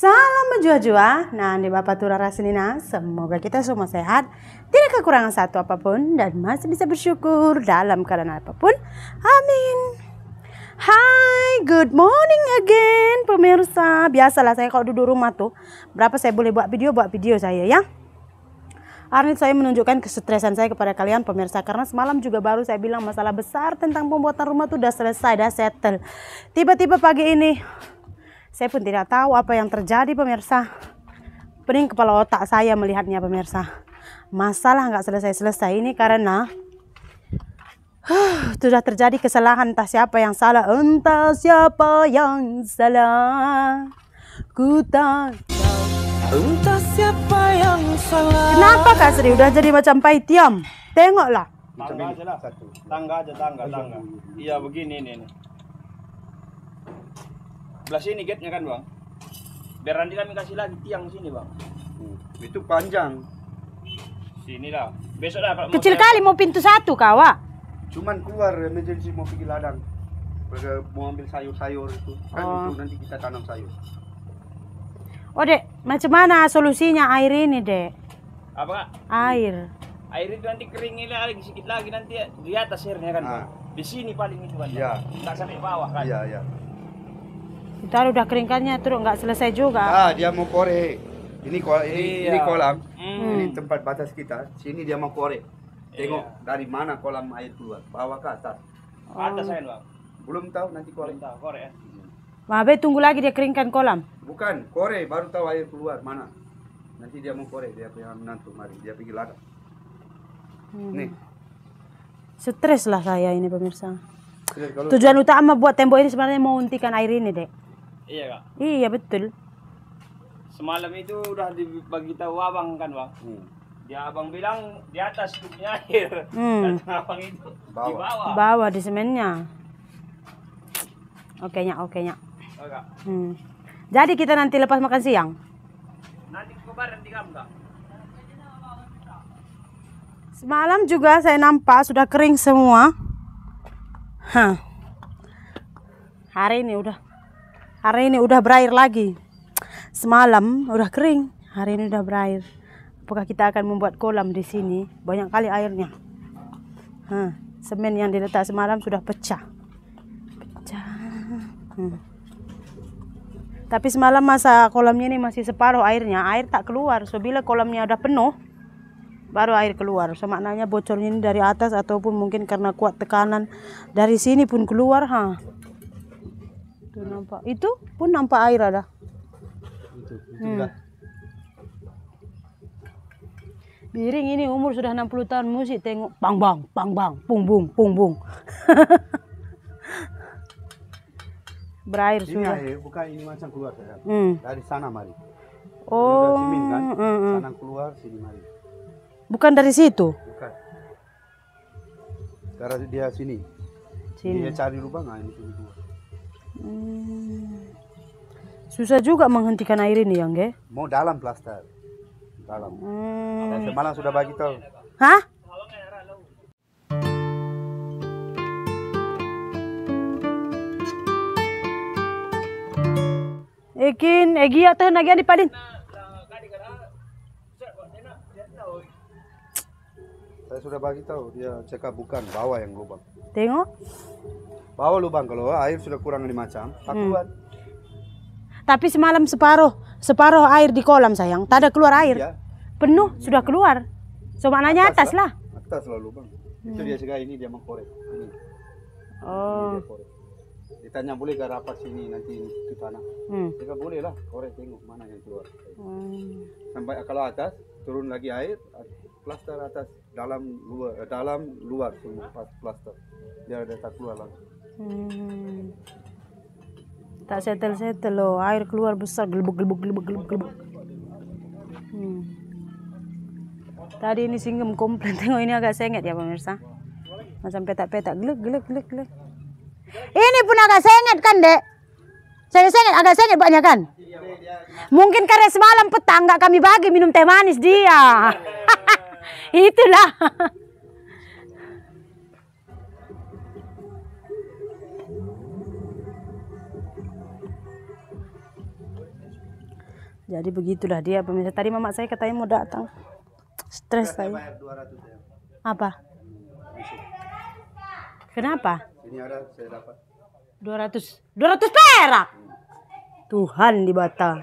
Salam menjua-jua, nah di Bapak Tura Senina, semoga kita semua sehat, tidak kekurangan satu apapun, dan masih bisa bersyukur dalam keadaan apapun. Amin. Hai, good morning again pemirsa. Biasalah saya kalau duduk rumah tuh, berapa saya boleh buat video, buat video saya ya. Hari saya menunjukkan kesetresan saya kepada kalian pemirsa karena semalam juga baru saya bilang masalah besar tentang pembuatan rumah tuh udah selesai, udah settle. Tiba-tiba pagi ini saya pun tidak tahu apa yang terjadi pemirsa. Pening kepala otak saya melihatnya pemirsa. Masalah nggak selesai-selesai ini karena huh, sudah terjadi kesalahan entah siapa yang salah entah siapa yang salah ku tak entah siapa yang salah kenapa kak Sri udah jadi macam pai tiam tengoklah tangga aja lah tangga aja tangga tangga iya begini nih sebelah sini gate nya kan bang? Biar nanti kami kasih lagi tiang sini bang. Hmm. Itu panjang. Sini lah. Besok lah. Kecil mau kali mau pintu satu kawa. Cuman keluar emergency mau pergi ladang. Mau ambil sayur-sayur itu. Kan oh. itu nanti kita tanam sayur. Oh dek, macam mana solusinya air ini dek? Apa kak? Air. Air itu nanti keringin lagi sedikit lagi nanti di atas airnya kan. Nah. Di sini paling itu kan. ya Tak sampai bawah kan. Iya iya. Ntar udah keringkannya terus nggak selesai juga. Ah, dia mau kore. Ini kolam, ini, iya. ini kolam, hmm. ini tempat batas kita. Sini dia mau kore. Iya. Tengok iya. dari mana kolam air keluar, Bawa ke atas. Oh. Atas saya bang. Belum tahu nanti kore. Belum tahu kore ya. Mabe tunggu lagi dia keringkan kolam. Bukan, kore baru tahu air keluar mana. Nanti dia mau kore dia punya menantu mari dia pergi lada Hmm. Nih. Stres lah saya ini pemirsa. Tujuan utama buat tembok ini sebenarnya mau untikan air ini, Dek. Iya kak. Iya betul. Semalam itu udah dibagi tahu abang kan bang. Hmm. Ya abang bilang di atas kupnya air. Hmm. abang itu bawa di bawah. Bawah di semennya. Oke nya nyak, oke nya nyak. Oke. Iya, hmm. Jadi kita nanti lepas makan siang. Nanti kebaran di kak. Semalam juga saya nampak sudah kering semua. Hah. Hari ini udah hari ini udah berair lagi semalam udah kering hari ini udah berair apakah kita akan membuat kolam di sini banyak kali airnya hmm. semen yang diletak semalam sudah pecah pecah hmm. tapi semalam masa kolamnya ini masih separuh airnya air tak keluar so bila kolamnya udah penuh baru air keluar so maknanya bocornya ini dari atas ataupun mungkin karena kuat tekanan dari sini pun keluar ha Tuh nampak. Itu pun nampak air ada. Itu, itu hmm. Udah. Biring ini umur sudah 60 tahun musik tengok bang bang bang bang pung bung pung bung. Berair ini sudah. Ini bukan ini macam keluar ya. Hmm. Dari sana mari. Oh. Dari sini kan. Hmm, hmm. Sana keluar sini mari. Bukan dari situ. Bukan. Karena dia sini. Sini. Dia cari lubang nah ini keluar. Hmm. Susah juga menghentikan air ini, yang ge? Ya? Mau dalam plaster. Dalam. Hmm. Semalam sudah bagi tahu. Hah? Ekin, egi atau nagian di paling? Saya sudah bagi tahu dia cekak bukan bawa yang lubang. Tengok. bawa lubang kalau air sudah kurang lima jam, tak hmm. Tapi semalam separuh separuh air di kolam sayang, tak ada keluar air. Ya. Penuh hmm. sudah keluar. So maknanya atas, atas lah. lah. Atas lah lubang. Hmm. Itu dia cekak ini dia mengkorek. Ini. Oh. Ini dia oh. Ditanya boleh gak rapat sini nanti di tanah. Hmm. jika boleh lah, korek tengok mana yang keluar. Hmm. Sampai kalau atas turun lagi air, plaster atas dalam luar eh, dalam luar semua plaster biar dia tak keluar lagi hmm. tak setel setel lo air keluar besar gelebuk gelebuk gelebuk gelebuk gelebuk hmm. tadi ini singgung komplain tengok ini agak sengit ya pemirsa macam petak-petak gelek gelek gelek gelek ini pun agak sengit kan dek saya sengit agak sengit banyak kan mungkin karena semalam petang nggak kami bagi minum teh manis dia Itulah. Jadi begitulah dia pemirsa. Tadi mamak saya katanya mau datang. Stres saya. Apa? Kenapa? Ini ada saya dapat. 200 200 perak. Tuhan dibata.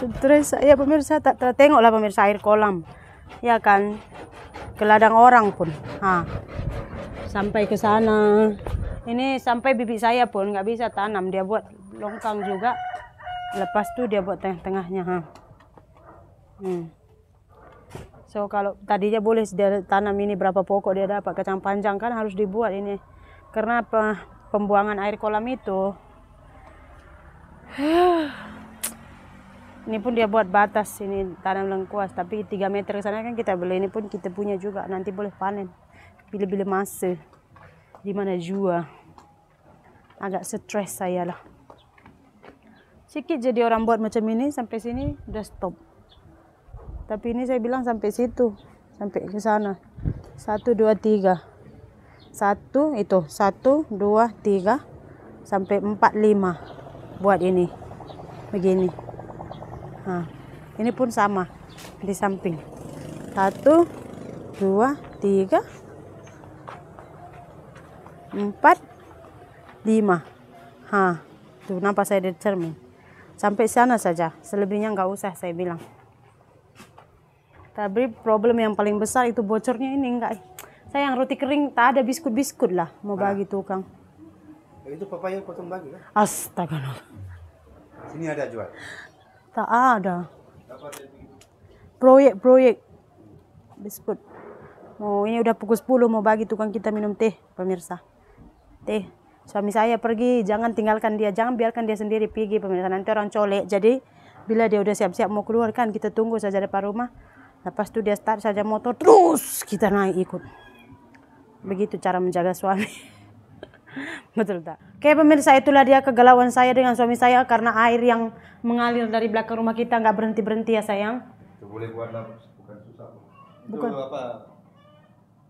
Stres ya pemirsa tak tertengok lah pemirsa air kolam. Ya kan? Ke ladang orang pun. Ha. Sampai ke sana. Ini sampai bibi saya pun nggak bisa tanam, dia buat longkang juga. Lepas tuh dia buat tengah-tengahnya. Hmm. So kalau tadinya boleh dia tanam ini berapa pokok dia dapat kacang panjang kan harus dibuat ini. Karena apa? Pembuangan air kolam itu ini pun dia buat batas ini tanam lengkuas tapi 3 meter ke sana kan kita boleh. ini pun kita punya juga nanti boleh panen bila-bila masa di mana jua agak stres saya lah sikit jadi orang buat macam ini sampai sini dah stop tapi ini saya bilang sampai situ sampai ke sana satu dua tiga satu itu satu dua tiga sampai empat lima buat ini begini nah ini pun sama di samping satu dua tiga empat lima ha tuh nampak saya di cermin sampai sana saja selebihnya nggak usah saya bilang tapi problem yang paling besar itu bocornya ini enggak saya yang roti kering tak ada biskut biskut lah mau ah. bagi tukang itu papa yang potong bagi kan? astaga sini ada jual Tak ada. Proyek-proyek biskut. Oh, ini udah pukul 10 mau bagi tukang kita minum teh, pemirsa. Teh. Suami saya pergi, jangan tinggalkan dia, jangan biarkan dia sendiri pergi, pemirsa. Nanti orang colek. Jadi bila dia udah siap-siap mau keluar kan kita tunggu saja depan rumah. Lepas itu dia start saja motor terus kita naik ikut. Begitu cara menjaga suami. Betul tak? Oke pemirsa itulah dia kegalauan saya dengan suami saya karena air yang mengalir dari belakang rumah kita nggak berhenti berhenti ya sayang. Itu boleh buat bukan susah. Itu bukan. apa?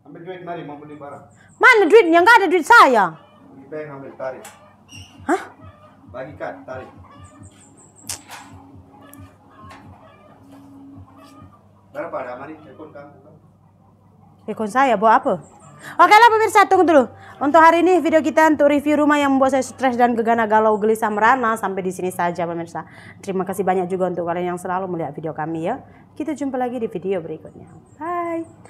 Ambil duit mari mau beli barang. Mana duitnya nggak ada duit saya. Kita yang ambil tarik. Hah? Bagikan tarik. Berapa ada mari ekon kamu? Ekon saya buat apa? Oke lah pemirsa, tunggu dulu. Untuk hari ini video kita untuk review rumah yang membuat saya stres dan gegana galau gelisah merana sampai di sini saja pemirsa. Terima kasih banyak juga untuk kalian yang selalu melihat video kami ya. Kita jumpa lagi di video berikutnya. Bye.